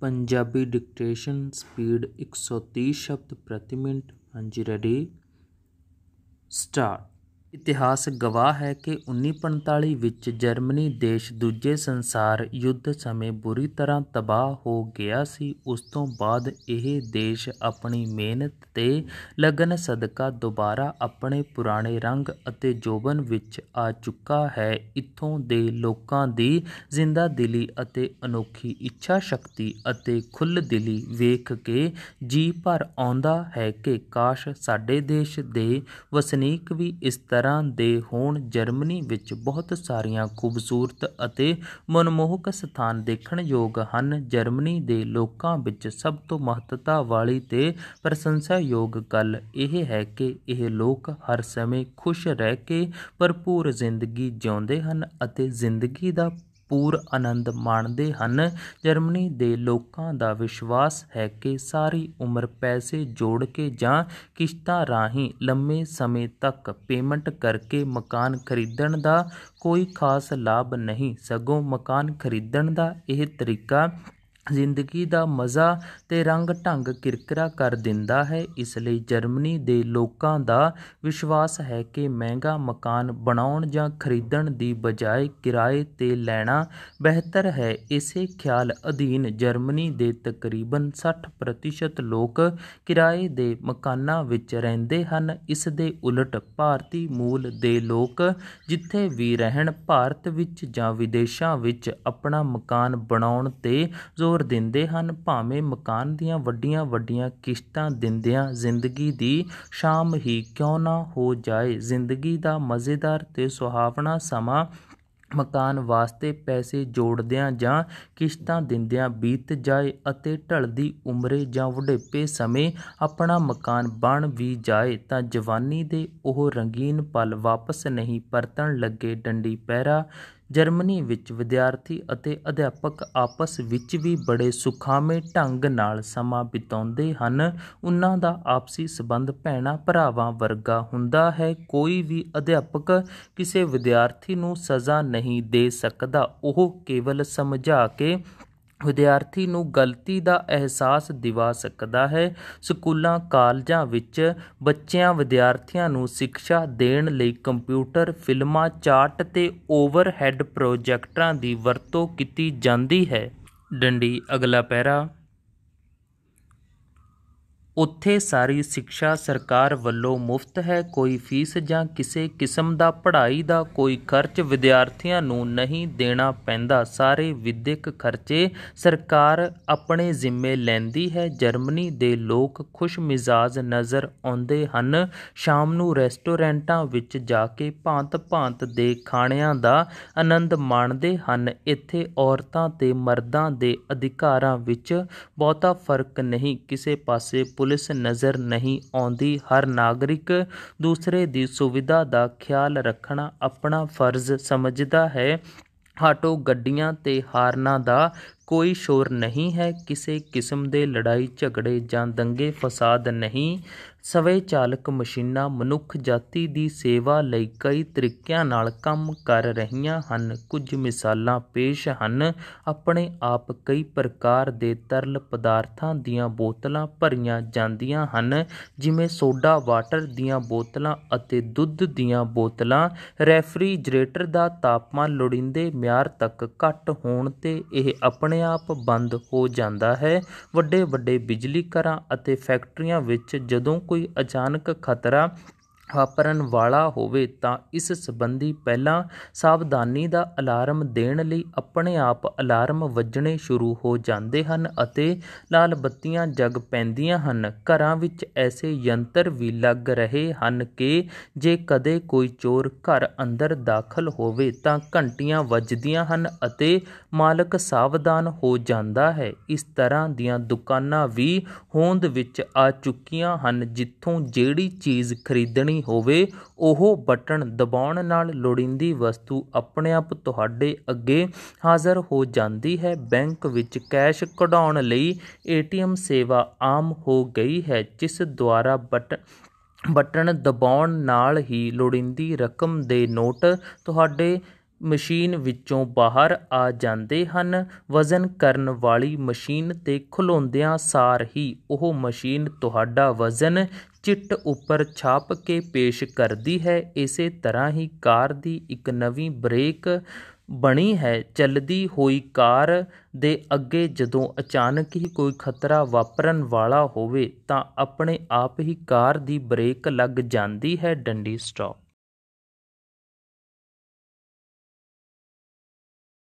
Punjabi dictation speed 130 ਸ਼ਬਦ ਪ੍ਰਤੀ minute ਹਾਂਜੀ ਰੈਡੀ ਸਟਾਰਟ ਇਤਿਹਾਸ ਗਵਾਹ ਹੈ ਕਿ 1945 ਵਿੱਚ ਜਰਮਨੀ ਦੇਸ਼ ਦੂਜੇ ਸੰਸਾਰ ਯੁੱਧ ਸਮੇਂ ਬੁਰੀ ਤਰ੍ਹਾਂ ਤਬਾਹ ਹੋ ਗਿਆ ਸੀ ਉਸ ਤੋਂ ਬਾਅਦ ਇਹ ਦੇਸ਼ ਆਪਣੀ ਮਿਹਨਤ ਤੇ ਲਗਨ ਸਦਕਾ ਦੁਬਾਰਾ ਆਪਣੇ ਪੁਰਾਣੇ ਰੰਗ ਅਤੇ ਜੋਬਨ ਵਿੱਚ ਆ ਚੁੱਕਾ ਹੈ ਇੱਥੋਂ ਦੇ ਲੋਕਾਂ ਦੀ ਜ਼ਿੰਦਾਦਿਲੀ ਅਤੇ ਅਨੋਖੀ ਇੱਛਾ ਸ਼ਕਤੀ ਅਤੇ ਖੁੱਲ ਦਿਲੀ ਵੇਖ ਕੇ ਜੀ ਭਰ ਆਉਂਦਾ ਹੈ ਕਿ ਕਾਸ਼ ਸਾਡੇ ਦੇਸ਼ ਦੇ ਵਸਨੀਕ ਵੀ ਇਸ ਤਰ੍ਹਾਂ ਤਰ੍ਹਾਂ ਦੇ ਹੋਣ ਜਰਮਨੀ ਵਿੱਚ ਬਹੁਤ ਸਾਰੀਆਂ ਖੂਬਸੂਰਤ ਅਤੇ ਮਨਮੋਹਕ ਸਥਾਨ ਦੇਖਣ ਯੋਗ ਹਨ ਜਰਮਨੀ ਦੇ ਲੋਕਾਂ ਵਿੱਚ ਸਭ ਤੋਂ ਮਹੱਤਤਾ ਵਾਲੀ ਤੇ ਪ੍ਰਸ਼ੰਸਾਯੋਗ ਗੱਲ ਇਹ ਹੈ ਕਿ ਇਹ ਲੋਕ ਹਰ ਸਮੇਂ ਖੁਸ਼ ਰਹਿ ਕੇ ਭਰਪੂਰ ਜ਼ਿੰਦਗੀ ਜਿਉਂਦੇ ਹਨ ਅਤੇ ਜ਼ਿੰਦਗੀ ਦਾ ਭਰਪੂਰ ਆਨੰਦ ਮਾਣਦੇ ਹਨ ਜਰਮਨੀ ਦੇ ਲੋਕਾਂ ਦਾ ਵਿਸ਼ਵਾਸ ਹੈ ਕਿ ਸਾਰੀ ਉਮਰ ਪੈਸੇ ਜੋੜ ਕੇ ਜਾਂ ਕਿਸ਼ਤਾਂ ਰਾਹੀਂ ਲੰਮੇ ਸਮੇਂ ਤੱਕ ਪੇਮੈਂਟ ਕਰਕੇ ਮਕਾਨ ਖਰੀਦਣ ਦਾ ਕੋਈ ਖਾਸ ਲਾਭ ਨਹੀਂ ਸਗੋਂ ਮਕਾਨ ਖਰੀਦਣ ਦਾ ਇਹ ਤਰੀਕਾ ਜ਼ਿੰਦਗੀ ਦਾ ਮਜ਼ਾ ਤੇ ਰੰਗ ਢੰਗ ਕਿਰਕਿਰਾ ਕਰ ਦਿੰਦਾ ਹੈ ਇਸ ਲਈ ਜਰਮਨੀ ਦੇ ਲੋਕਾਂ ਦਾ ਵਿਸ਼ਵਾਸ ਹੈ ਕਿ ਮਹਿੰਗਾ ਮਕਾਨ ਬਣਾਉਣ ਜਾਂ ਖਰੀਦਣ ਦੀ ਬਜਾਏ ਕਿਰਾਏ 'ਤੇ ਲੈਣਾ ਬਿਹਤਰ ਹੈ ਇਸੇ ਖਿਆਲ ਅਧੀਨ ਜਰਮਨੀ ਦੇ ਤਕਰੀਬਨ 60% ਲੋਕ ਕਿਰਾਏ ਦੇ ਮਕਾਨਾਂ ਵਿੱਚ ਰਹਿੰਦੇ ਹਨ ਇਸ ਦੇ ਉਲਟ ਭਾਰਤੀ ਮੂਲ ਦੇ ਲੋਕ ਜਿੱਥੇ ਵੀ ਰਹਿਣ ਭਾਰਤ ਵਿੱਚ ਜਾਂ ਵਿਦੇਸ਼ਾਂ ਵਿੱਚ ਆਪਣਾ ਮਕਾਨ ਬਣਾਉਣ 'ਤੇ ਜ਼ੋਰ ਟੱਕਰ ਦਿੰਦੇ ਹਨ ਭਾਵੇਂ ਮਕਾਨ ਦੀਆਂ ਵੱਡੀਆਂ ਵੱਡੀਆਂ ਕਿਸ਼ਤਾਂ ਦਿੰਦਿਆਂ ਜ਼ਿੰਦਗੀ ਦੀ ਸ਼ਾਮ ਹੀ ਕਿਉਂ ਨਾ ਹੋ ਜਾਏ ਜ਼ਿੰਦਗੀ ਦਾ ਮਜ਼ੇਦਾਰ ਤੇ ਸੁਹਾਵਣਾ ਸਮਾਂ ਮਕਾਨ ਵਾਸਤੇ ਪੈਸੇ ਜੋੜਦਿਆਂ ਜਾਂ ਕਿਸ਼ਤਾਂ ਦਿੰਦਿਆਂ ਬੀਤ ਜਾਏ ਅਤੇ ਢਲਦੀ ਉਮਰੇ ਜਾਂ ਬੁਢੇਪੇ ਸਮੇਂ ਆਪਣਾ ਮਕਾਨ ਬਣ ਵੀ ਜਾਏ ਤਾਂ ਜਵਾਨੀ ਦੇ ਉਹ ਰੰਗੀਨ ਪਲ ਵਾਪਸ ਨਹੀਂ ਪਰਤਣ ਲੱਗੇ ਡੰਡੀ ਪੈਰਾ ਜਰਮਨੀ ਵਿੱਚ ਵਿਦਿਆਰਥੀ ਅਤੇ ਅਧਿਆਪਕ ਆਪਸ ਵਿੱਚ ਵੀ ਬੜੇ ਸੁਖਾਵੇਂ ਢੰਗ ਨਾਲ ਸਮਾਂ ਬਿਤਾਉਂਦੇ ਹਨ ਉਹਨਾਂ ਦਾ ਆਪਸੀ ਸਬੰਧ ਭੈਣਾ ਭਰਾਵਾਂ ਵਰਗਾ ਹੁੰਦਾ ਹੈ ਕੋਈ ਵੀ ਅਧਿਆਪਕ ਕਿਸੇ ਵਿਦਿਆਰਥੀ ਨੂੰ ਸਜ਼ਾ ਨਹੀਂ ਦੇ ਸਕਦਾ ਉਹ ਕੇਵਲ ਸਮਝਾ ਕੇ ਵਿਦਿਆਰਥੀ ਨੂੰ ਗਲਤੀ ਦਾ ਅਹਿਸਾਸ ਦਿਵਾ ਸਕਦਾ ਹੈ ਸਕੂਲਾਂ ਕਾਲਜਾਂ ਵਿੱਚ ਬੱਚਿਆਂ ਵਿਦਿਆਰਥੀਆਂ ਨੂੰ ਸਿੱਖਿਆ ਦੇਣ ਲਈ ਕੰਪਿਊਟਰ ਫਿਲਮਾਂ ਚਾਰਟ ਤੇ ਓਵਰਹੈੱਡ ਪ੍ਰੋਜੈਕਟਰਾਂ ਦੀ ਵਰਤੋਂ ਕੀਤੀ ਜਾਂਦੀ ਹੈ ਡੰਡੀ ਅਗਲਾ ਪੈਰਾ ਉੱਥੇ ਸਾਰੀ ਸਿੱਖਿਆ ਸਰਕਾਰ ਵੱਲੋਂ ਮੁਫ਼ਤ ਹੈ ਕੋਈ ਫੀਸ ਜਾਂ ਕਿਸੇ ਕਿਸਮ ਦਾ ਪੜ੍ਹਾਈ ਦਾ ਕੋਈ ਖਰਚ ਵਿਦਿਆਰਥੀਆਂ ਨੂੰ ਨਹੀਂ ਦੇਣਾ ਪੈਂਦਾ ਸਾਰੇ ਵਿਦਿਅਕ ਖਰਚੇ ਸਰਕਾਰ ਆਪਣੇ ਜ਼ਿੰਮੇ ਲੈਂਦੀ ਹੈ ਜਰਮਨੀ ਦੇ ਲੋਕ ਖੁਸ਼ ਮਿਜ਼ਾਜ ਨਜ਼ਰ ਆਉਂਦੇ ਹਨ ਸ਼ਾਮ ਨੂੰ ਰੈਸਟੋਰੈਂਟਾਂ ਵਿੱਚ ਜਾ ਕੇ ਭਾਂਤ-ਭਾਂਤ ਦੇ ਖਾਣਿਆਂ ਦਾ ਆਨੰਦ ਮਾਣਦੇ ਹਨ ਇੱਥੇ ਔਰਤਾਂ ਤੇ ਮਰਦਾਂ ਦੇ ਅਧਿਕਾਰਾਂ ਵਿੱਚ ਬਹੁਤਾ ਫਰਕ ਨਹੀਂ ਕਿਸੇ ਪਾਸੇ ਪੁਲਿਸ ਨਜ਼ਰ ਨਹੀਂ ਆਉਂਦੀ ਹਰ ਨਾਗਰਿਕ ਦੂਸਰੇ ਦੀ ਸੁਵਿਧਾ ਦਾ ਖਿਆਲ ਰੱਖਣਾ ਆਪਣਾ ਫਰਜ਼ ਸਮਝਦਾ ਹੈ ਆਟੋ ਗੱਡੀਆਂ ਤੇ ਹਾਰਨਾਂ ਦਾ ਕੋਈ ਸ਼ੋਰ ਨਹੀਂ ਹੈ ਕਿਸੇ ਕਿਸਮ ਦੇ ਲੜਾਈ ਝਗੜੇ ਜਾਂ ਦੰਗੇ ਫਸਾਦ ਨਹੀਂ ਸਵੈਚਾਲਕ ਮਸ਼ੀਨਾਂ ਮਨੁੱਖ ਜਾਤੀ ਦੀ ਸੇਵਾ ਲਈ ਕਈ ਤਰੀਕਿਆਂ ਨਾਲ ਕੰਮ ਕਰ ਰਹੀਆਂ ਹਨ ਕੁਝ ਮਿਸਾਲਾਂ ਪੇਸ਼ ਹਨ ਆਪਣੇ ਆਪ ਕਈ ਪ੍ਰਕਾਰ ਦੇ ਤਰਲ ਪਦਾਰਥਾਂ ਦੀਆਂ ਬੋਤਲਾਂ ਭਰੀਆਂ ਜਾਂਦੀਆਂ ਹਨ ਜਿਵੇਂ ਸੋਡਾ ਵਾਟਰ ਦੀਆਂ ਬੋਤਲਾਂ ਅਤੇ ਦੁੱਧ ਦੀਆਂ ਬੋਤਲਾਂ ਰੈਫਰੀਜਰੇਟਰ ਦਾ ਤਾਪਮਾਨ ਲੋੜਿੰਦੇ ਮਿਆਰ ਤੱਕ ਘੱਟ ਹੋਣ ਤੇ ਇਹ ਆਪਣੇ ਆਪ ਬੰਦ ਹੋ ਜਾਂਦਾ ਹੈ ਵੱਡੇ ਵੱਡੇ ਬਿਜਲੀ ਘਰਾਂ ਅਤੇ ਫੈਕਟਰੀਆਂ ਵਿੱਚ ਜਦੋਂ ਕੋਈ ਅਚਾਨਕ ਖਤਰਾ ਵਾਪਰਨ ਵਾਲਾ ਹੋਵੇ ਤਾਂ ਇਸ ਸੰਬੰਧੀ ਪਹਿਲਾਂ ਸਾਵਧਾਨੀ ਦਾ ਅਲਾਰਮ ਦੇਣ ਲਈ ਆਪਣੇ ਆਪ ਅਲਾਰਮ ਵੱਜਣੇ ਸ਼ੁਰੂ ਹੋ ਜਾਂਦੇ ਹਨ ਅਤੇ ਲਾਲ ਬੱਤੀਆਂ ਜਗ ਪੈਂਦੀਆਂ ਹਨ ਘਰਾਂ ਵਿੱਚ ਐਸੇ ਯੰਤਰ ਵੀ ਲੱਗ ਰਹੇ ਹਨ ਕਿ ਜੇ ਕਦੇ ਕੋਈ ਚੋਰ ਘਰ ਅੰਦਰ ਦਾਖਲ ਹੋਵੇ ਤਾਂ ਘੰਟੀਆਂ ਵੱਜਦੀਆਂ ਹਨ ਅਤੇ ਮਾਲਕ ਸਾਵਧਾਨ ਹੋ ਜਾਂਦਾ ਹੈ ਇਸ ਤਰ੍ਹਾਂ ਦੀਆਂ ਦੁਕਾਨਾਂ ਵੀ ਹੋਂਦ ਵਿੱਚ ਆ ਚੁੱਕੀਆਂ ਹਨ ਜਿੱਥੋਂ ਜਿਹੜੀ ਚੀਜ਼ ਖਰੀਦਣੀ ਕਰਨੀ ਹੋਵੇ ਉਹ ਬਟਨ ਦਬਾਉਣ ਨਾਲ ਲੋੜੀਂਦੀ ਵਸਤੂ ਆਪਣੇ ਆਪ ਤੁਹਾਡੇ ਅੱਗੇ ਹਾਜ਼ਰ ਹੋ ਜਾਂਦੀ ਹੈ ਬੈਂਕ ਵਿੱਚ ਕੈਸ਼ ਕਢਾਉਣ ਲਈ ਏਟੀਐਮ ਸੇਵਾ ਆਮ ਹੋ ਗਈ ਹੈ ਜਿਸ ਦੁਆਰਾ ਬਟਨ ਬਟਨ ਦਬਾਉਣ ਨਾਲ ਹੀ ਲੋੜੀਂਦੀ ਰਕਮ ਦੇ ਨੋਟ ਤੁਹਾਡੇ ਮਸ਼ੀਨ ਵਿੱਚੋਂ ਬਾਹਰ ਆ ਜਾਂਦੇ ਹਨ ਵਜ਼ਨ ਕਰਨ ਵਾਲੀ ਮਸ਼ੀਨ ਤੇ ਖਲੋਂਦਿਆਂ ਸਾਰ ਹੀ ਉਹ ਮਸ਼ੀਨ ਤੁਹਾਡਾ ਵਜ਼ਨ ਚਿੱਟ ਉੱਪਰ ਛਾਪ ਕੇ ਪੇਸ਼ ਕਰਦੀ ਹੈ ਇਸੇ ਤਰ੍ਹਾਂ ਹੀ ਕਾਰ ਦੀ ਇੱਕ ਨਵੀਂ ਬ੍ਰੇਕ ਬਣੀ ਹੈ ਚੱਲਦੀ ਹੋਈ ਕਾਰ ਦੇ ਅੱਗੇ ਜਦੋਂ ਅਚਾਨਕ ਹੀ ਕੋਈ ਖਤਰਾ ਵਾਪਰਨ ਵਾਲਾ ਹੋਵੇ ਤਾਂ ਆਪਣੇ ਆਪ ਹੀ ਕਾਰ ਦੀ ਬ੍ਰੇਕ ਲੱਗ ਜਾਂਦੀ ਹੈ ਡੰਡੀ ਸਟਾਪ